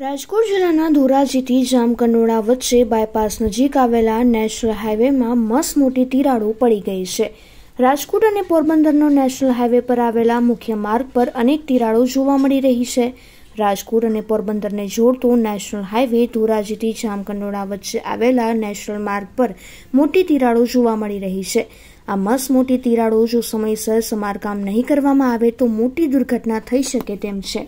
રાજકોટ જિલ્લાના ધોરાજીથી જામકંડોળા વચ્ચે બાયપાસ નજીક આવેલા નેશનલ હાઈવેમાં મસ મોટી તિરાડો પડી ગઈ છે રાજકોટ અને પોરબંદરનો નેશનલ હાઈવે પર આવેલા મુખ્ય માર્ગ પર અનેક તિરાડો જોવા મળી રહી છે રાજકોટ અને પોરબંદરને જોડતો નેશનલ હાઈવે ધોરાજીથી જામકંડોળા વચ્ચે આવેલા નેશનલ માર્ગ પર મોટી તિરાડો જોવા મળી રહી છે આ મસ મોટી તિરાડો જો સમયસર સમારકામ નહીં કરવામાં આવે તો મોટી દુર્ઘટના થઈ શકે તેમ છે